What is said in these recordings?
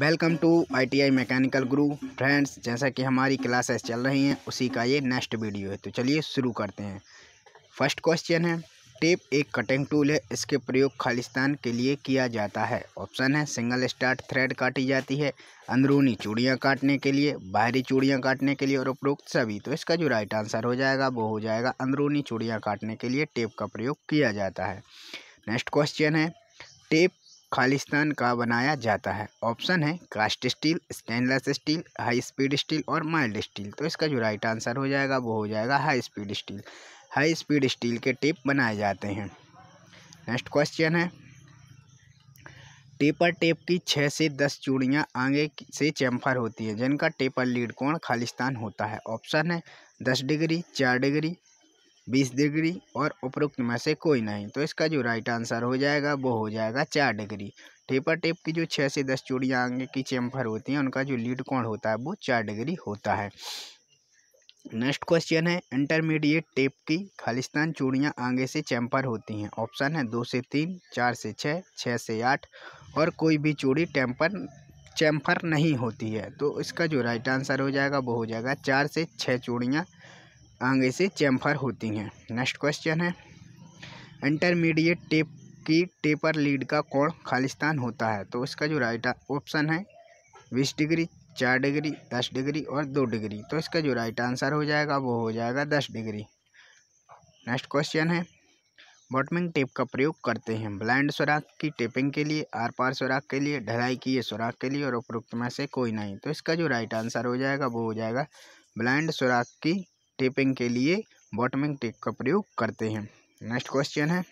welcome to ITI mechanical guru friends जैसा कि हमारी क्लासेस चल रही हैं उसी का ये नेक्स्ट वीडियो है तो चलिए शुरू करते हैं फर्स्ट क्वेश्चन है टेप एक कटिंग टूल है इसके प्रयोग खालिस्तान के लिए किया जाता है ऑप्शन है सिंगल स्टार्ट थ्रेड काटी जाती है अंदरूनी चूड़ियाँ काटने के लिए बाहरी चूड़ियाँ काटने के लिए और उपरोक्त सभी तो इसका जो राइट आंसर हो जाएगा वो हो जाएगा अंदरूनी चूड़ियाँ काटने के लिए टेप का प्रयोग किया जाता है नेक्स्ट क्वेश्चन है टेप खालिस्तान का बनाया जाता है ऑप्शन है cast steel stainless steel high speed steel और माइल्ड स्टील तो इसका जो राइट आंसर हो जाएगा वो हो जाएगा high speed steel high speed steel के टिप बनाए जाते हैं नेक्स्ट क्वेश्चन है टेपर टेप की छः से दस चूड़ियाँ आगे से चैम्फर होती हैं जिनका टेपर लीड कोण खालिस्तान होता है ऑप्शन है दस डिग्री चार डिग्री बीस डिग्री और उपरोक्त में से कोई नहीं तो इसका जो राइट आंसर हो जाएगा वो हो जाएगा चार डिग्री टेपर टेप की जो छः से दस चूड़ियाँ आगे की चैम्फर होती हैं उनका जो लीड कोण होता है वो चार डिग्री होता है नेक्स्ट क्वेश्चन है इंटरमीडिएट टेप की खालिस्तान चूड़ियाँ आगे से चैम्फर होती हैं ऑप्शन है दो से तीन चार से छः छः से आठ और कोई भी चूड़ी टेम्पर चैम्फर नहीं होती है तो इसका जो राइट आंसर हो जाएगा वो हो जाएगा चार से छः चूड़ियाँ आगे से चैम्फर होती हैं नेक्स्ट क्वेश्चन है इंटरमीडिएट टेप की टेपर लीड का कोण खालिस्तान होता है तो इसका जो राइट ऑप्शन है बीस डिग्री चार डिग्री दस डिग्री और दो डिग्री तो इसका जो राइट आंसर हो जाएगा वो हो जाएगा दस डिग्री नेक्स्ट क्वेश्चन है बॉटमिंग टेप का प्रयोग करते हैं ब्लाइंड सुराख की टेपिंग के लिए आर पार सुराख के लिए ढलाई किए सुराख के लिए और उपरोक्त में से कोई नहीं तो इसका जो राइट आंसर हो जाएगा वो हो जाएगा ब्लाइंड सुराख की टेपिंग के लिए बॉटमिंग टेप का प्रयोग करते हैं नेक्स्ट क्वेश्चन है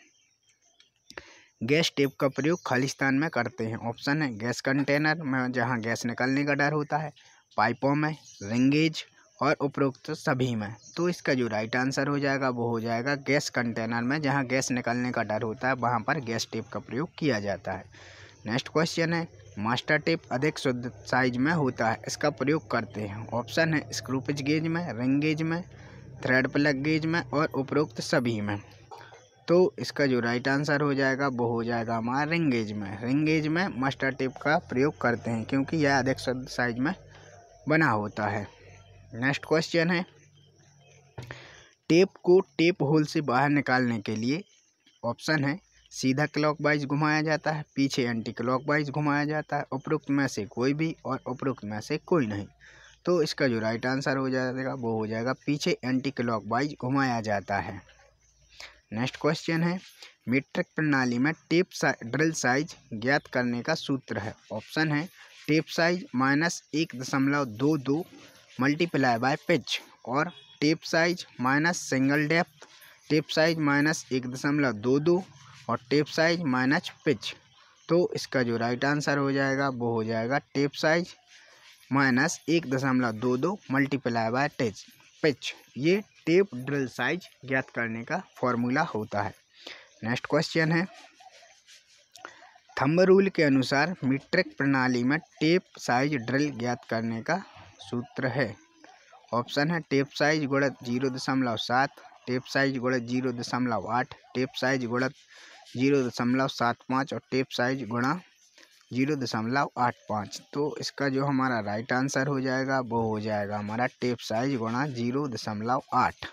गैस टेप का प्रयोग खालिस्तान में करते हैं ऑप्शन है गैस कंटेनर में जहाँ गैस निकलने का डर होता है पाइपों में रिंगेज और उपरोक्त सभी में तो इसका जो राइट आंसर हो जाएगा वो हो जाएगा गैस कंटेनर में जहाँ गैस निकलने का डर होता है वहाँ पर गैस टेप का प्रयोग किया जाता है नेक्स्ट क्वेश्चन है मास्टर टेप अधिक शुद्ध साइज में होता है इसका प्रयोग करते हैं ऑप्शन है स्क्रू गेज में रिंग गेज में थ्रेड प्लग गेज में और उपरोक्त सभी में तो इसका जो राइट आंसर हो जाएगा वो हो जाएगा हमारा रिंग गेज में रिंग गेज में मास्टर टेप का प्रयोग करते हैं क्योंकि यह अधिक शुद्ध साइज में बना होता है नेक्स्ट क्वेश्चन है टेप को टेप होल से बाहर निकालने के लिए ऑप्शन है सीधा क्लॉकवाइज घुमाया जाता है पीछे एंटी क्लॉकवाइज घुमाया जाता है उपरोक्त में से कोई भी और उपरोक्त में से कोई नहीं तो इसका जो राइट आंसर हो जाएगा वो हो जाएगा पीछे एंटी क्लॉकवाइज घुमाया जाता है नेक्स्ट क्वेश्चन है मीट्रिक प्रणाली में टेप सा, ड्रिल साइज ज्ञात करने का सूत्र है ऑप्शन है टेप साइज माइनस एक दशमलव दो दो मल्टीप्लाई बाय पिच और tap size minus single depth tap size minus एक दशमलव दो दो और टेप साइज माइनस पिच तो इसका जो राइट आंसर हो जाएगा वो हो जाएगा टेप साइज माइनस एक दशमलव दो दो मल्टीप्लाई बाय टेच पिच ये टेप ड्रिल साइज ज्ञात करने का फॉर्मूला होता है नेक्स्ट क्वेश्चन है थंब रूल के अनुसार मीट्रिक प्रणाली में टेप साइज ड्रिल ज्ञात करने का सूत्र है ऑप्शन है टेप साइज गुणत जीरो दशमलव सात टेप साइज गुणत जीरो दशमलव आठ टेप साइज गुणत जीरो दशमलव सात पाँच और टेप साइज गुणा जीरो दशमलव आठ पाँच तो इसका जो हमारा राइट आंसर हो जाएगा वो हो जाएगा हमारा टेप साइज गुणा जीरो दशमलव आठ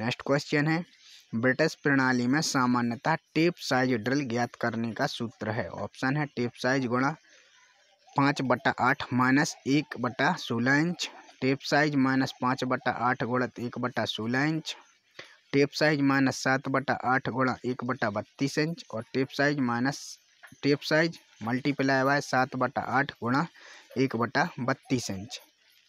नेक्स्ट क्वेश्चन है ब्रिटिश प्रणाली में सामान्यतः टेप साइज ड्रिल ज्ञात करने का सूत्र है ऑप्शन है टेप साइज गुणा पाँच बटा आठ माइनस एक बटा सोलह इंच टेप साइज माइनस पाँच बटा आठ गुणत एक बटा सोलह इंच टेप साइज माइनस सात बटा आठ गुणा एक बटा बत्तीस इंच और tap size minus tap size multiply by सात बटा आठ गुणा एक बटा बत्तीस इंच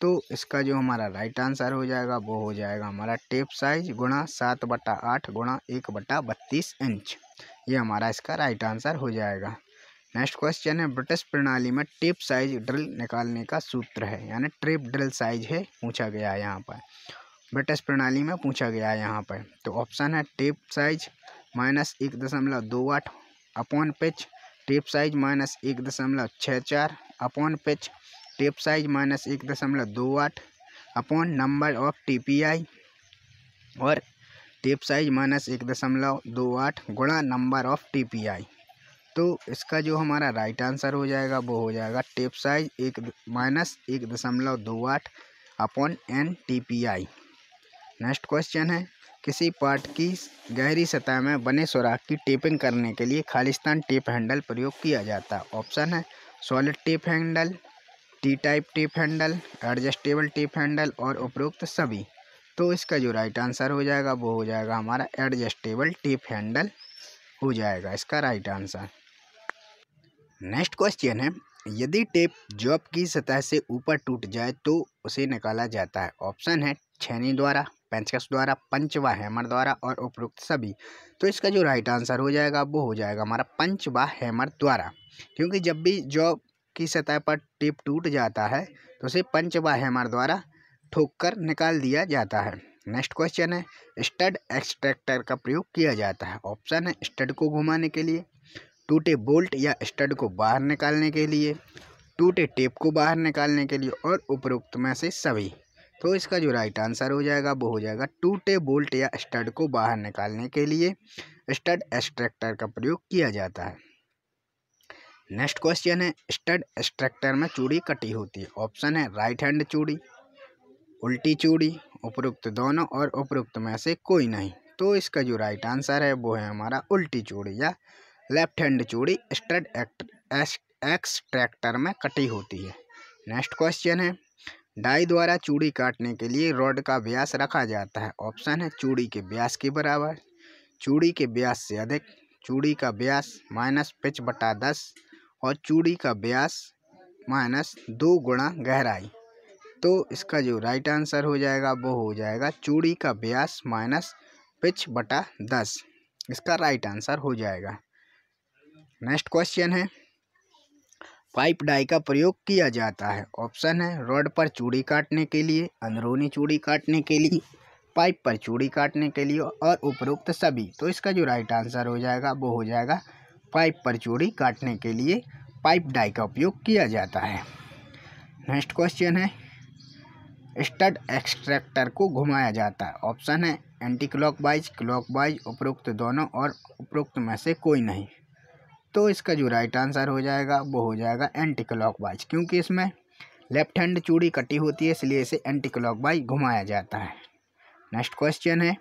तो इसका जो हमारा राइट आंसर हो जाएगा वो हो जाएगा हमारा टेप साइज गुणा सात बटा आठ गुणा एक बटा बत्तीस इंच ये हमारा इसका राइट आंसर हो जाएगा नेक्स्ट क्वेश्चन है ब्रिटिश प्रणाली में टेप साइज ड्रिल निकालने का सूत्र है यानी ट्रिप ड्रिल साइज है पूछा गया है यहाँ पर ब्रिटिश प्रणाली में पूछा गया है यहाँ पर तो ऑप्शन है टेप साइज माइनस एक दशमलव दो आठ upon pitch tap size minus एक दशमलव छः चार upon pitch tap size minus एक दशमलव दो आठ अपॉन नंबर ऑफ टीपीआई और टेप साइज माइनस एक दशमलव दो आठ गुणा नंबर ऑफ टीपीआई तो इसका जो हमारा राइट आंसर हो जाएगा वो हो जाएगा टेप साइज एक माइनस एक दशमलव दो आठ upon N T P I next question है किसी पार्ट की गहरी सतह में बने सुराख की टेपिंग करने के लिए खालिस्तान टेप हैंडल प्रयोग किया जाता है ऑप्शन है solid tap handle T type tap handle adjustable tap handle और उपरोक्त सभी तो इसका जो राइट आंसर हो जाएगा वो हो जाएगा हमारा एडजस्टेबल टेप हैंडल हो जाएगा इसका राइट आंसर नेक्स्ट क्वेश्चन है यदि टेप जॉब की सतह से ऊपर टूट जाए तो उसे निकाला जाता है ऑप्शन है छैनी द्वारा पेंचकस द्वारा पंचवा हैमर द्वारा और उपरोक्त सभी तो इसका जो राइट आंसर हो जाएगा वो हो जाएगा हमारा पंचवा हैमर द्वारा क्योंकि जब भी जॉब की सतह पर टिप टूट जाता है तो उसे पंचवा हैमर द्वारा ठोक कर निकाल दिया जाता है नेक्स्ट क्वेश्चन है स्टड एक्सट्रैक्टर का प्रयोग किया जाता है ऑप्शन है स्टड को घुमाने के लिए टूटे बोल्ट या स्टड को बाहर निकालने के लिए टूटे टेप को बाहर निकालने के लिए और उपरोक्त में से सभी तो इसका जो राइट आंसर हो जाएगा वो हो जाएगा टूटे बोल्ट या स्टड को बाहर निकालने के लिए स्टड एक्सट्रैक्टर का प्रयोग किया जाता है नेक्स्ट क्वेश्चन है स्टड एक्सट्रैक्टर में चूड़ी कटी होती है ऑप्शन है राइट हैंड चूड़ी उल्टी चूड़ी उपरोक्त दोनों और उपरोक्त में से कोई नहीं तो इसका जो राइट आंसर है वो है हमारा उल्टी चूड़ी या लेफ्ट हैंड चूड़ी स्टड एक्ट एक्सट्रैक्टर में कटी होती है नेक्स्ट क्वेश्चन है डाई द्वारा चूड़ी काटने के लिए रॉड का व्यास रखा जाता है ऑप्शन है चूड़ी के व्यास के बराबर चूड़ी के व्यास से अधिक चूड़ी का व्यास माइनस पिच बटा दस और चूड़ी का व्यास माइनस दो गुणा गहराई तो इसका जो राइट आंसर हो जाएगा वो हो जाएगा चूड़ी का व्यास माइनस पिच बटा दस इसका राइट आंसर हो जाएगा नेक्स्ट क्वेश्चन है पाइप डाई का प्रयोग किया जाता है ऑप्शन है रोड पर चूड़ी काटने के लिए अंदरूनी चूड़ी काटने के लिए पाइप पर चूड़ी काटने के लिए और उपरोक्त सभी तो इसका जो राइट आंसर हो जाएगा वो हो जाएगा पाइप पर चूड़ी काटने के लिए पाइप डाई का उपयोग किया जाता है नेक्स्ट क्वेश्चन है स्टड एक्सट्रैक्टर को घुमाया जाता है ऑप्शन है एंटी क्लॉक क्लॉकवाइज उपरोक्त दोनों और उपरोक्त में से कोई नहीं तो इसका जो राइट आंसर हो जाएगा वो हो जाएगा एंटी क्लॉक वाइज क्योंकि इसमें लेफ्ट हैंड चूड़ी कटी होती है इसलिए इसे एंटी क्लॉक वाइज घुमाया जाता है नेक्स्ट क्वेश्चन है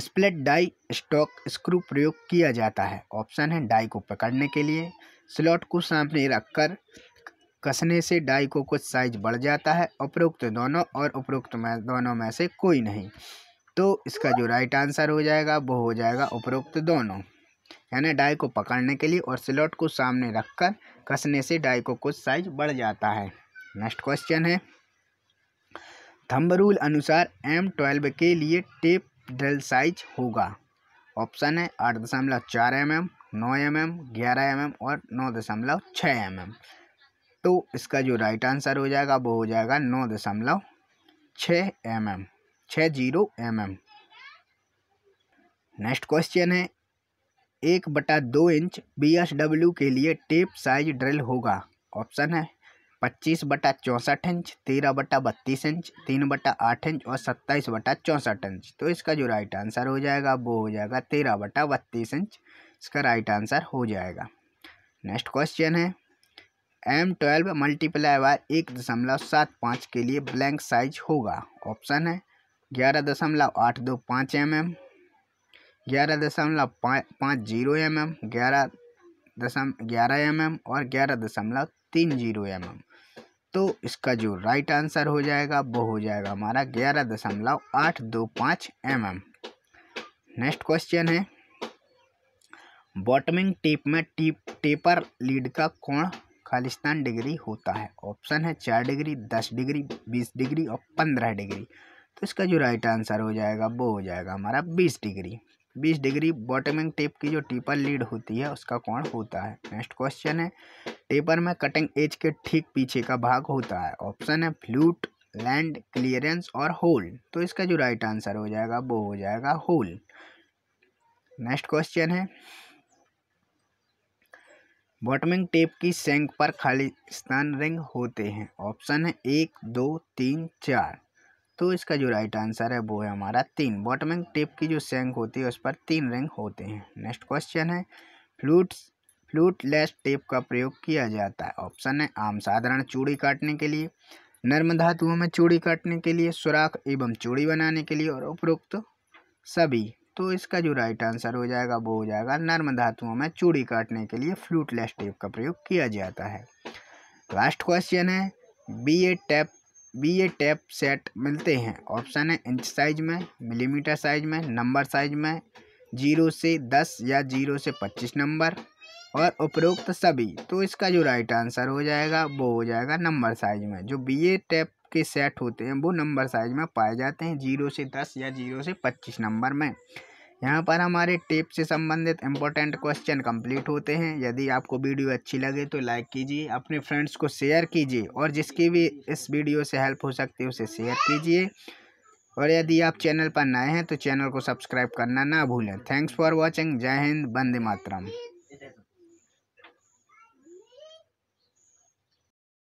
स्प्लिट डाई स्टॉक स्क्रू प्रयोग किया जाता है ऑप्शन है डाई को पकड़ने के लिए स्लॉट को सामने रखकर कसने से डाई को कुछ साइज बढ़ जाता है उपरोक्त दोनों और उपरोक्त में दोनों में से कोई नहीं तो इसका जो राइट आंसर हो जाएगा वो हो जाएगा उपरोक्त दोनों यानी डाई को पकड़ने के लिए और स्लॉट को सामने रखकर कसने से डाई को कुछ साइज बढ़ जाता है नेक्स्ट क्वेश्चन है थम्ब रूल अनुसार एम ट्वेल्व के लिए टेप ड्रिल साइज होगा ऑप्शन है आठ दशमलव चार एम एम नौ एम एम ग्यारह एम एम और नौ दशमलव छः एम एम तो इसका जो राइट आंसर हो जाएगा वो हो जाएगा नौ दशमलव छः एम एम छः zero M M next question है एक बटा दो इंच बी एस डब्ल्यू के लिए टेप साइज ड्रिल होगा ऑप्शन है पच्चीस बटा चौंसठ इंच तेरह बटा बत्तीस इंच तीन बटा आठ इंच और सत्ताईस बटा चौंसठ इंच तो इसका जो राइट आंसर हो जाएगा वो हो जाएगा तेरह बटा बत्तीस इंच इसका राइट आंसर हो जाएगा नेक्स्ट क्वेश्चन है एम ट्वेल्व मल्टीप्लाई बाय एक दशमलव सात पाँच के लिए ब्लैंक साइज होगा ऑप्शन है ग्यारह दशमलव आठ दो पाँच एम एम ग्यारह दशमलव पाँच पाँच जीरो एम एम ग्यारह दशम ग्यारह एम एम और ग्यारह दशमलव तीन जीरो एम एम तो इसका जो राइट आंसर हो जाएगा वो हो जाएगा हमारा ग्यारह दशमलव आठ दो पाँच एम एम नेक्स्ट क्वेश्चन है बॉटमिंग टेप में टीप टेपर लीड का कोण खालिस्तान डिग्री होता है ऑप्शन है चार डिग्री दस डिग्री बीस डिग्री और पंद्रह डिग्री तो इसका जो राइट आंसर हो जाएगा वो हो जाएगा हमारा बीस डिग्री बीस डिग्री बॉटमिंग टेप की जो टीपर लीड होती है उसका कोण होता है नेक्स्ट क्वेश्चन है टेपर में कटिंग एज के ठीक पीछे का भाग होता है ऑप्शन है फ्लूट लैंड क्लियरेंस और होल तो इसका जो राइट आंसर हो जाएगा वो हो जाएगा होल नेक्स्ट क्वेश्चन है बॉटमिंग टेप की सेंक पर खाली स्थान रिंग होते हैं ऑप्शन है एक दो तीन चार तो इसका जो राइट आंसर है वो है हमारा तीन बॉटमिंग टेप की जो सेंक होती है उस पर तीन रिंग होते हैं नेक्स्ट क्वेश्चन है फ्लूट्स फ्लूटलेस टेप का प्रयोग किया जाता है ऑप्शन है आम साधारण चूड़ी काटने के लिए नर्म धातुओं में चूड़ी काटने के लिए सुराख एवं चूड़ी बनाने के लिए और उपरोक्त सभी तो इसका जो राइट आंसर हो जाएगा वो हो जाएगा नर्म धातुओं में चूड़ी काटने के लिए फ्लूटलेस टेप का प्रयोग किया जाता है लास्ट क्वेश्चन है B A tap B A tap set मिलते हैं ऑप्शन है इंच साइज में मिलीमीटर साइज में नंबर साइज में जीरो से दस या जीरो से पच्चीस नंबर और उपरोक्त सभी तो इसका जो राइट आंसर हो जाएगा वो हो जाएगा नंबर साइज में जो बी ए टेप के सेट होते हैं वो नंबर साइज में पाए जाते हैं जीरो से दस या जीरो से पच्चीस नंबर में यहाँ पर हमारे टिप से संबंधित इम्पोर्टेंट क्वेश्चन कंप्लीट होते हैं यदि आपको वीडियो अच्छी लगे तो लाइक कीजिए अपने फ्रेंड्स को शेयर कीजिए और जिसकी भी इस वीडियो से हेल्प हो सकती है उसे शेयर कीजिए और यदि आप चैनल पर नए हैं तो चैनल को सब्सक्राइब करना ना भूलें थैंक्स फॉर वॉचिंग जय हिंद बंदे मातरम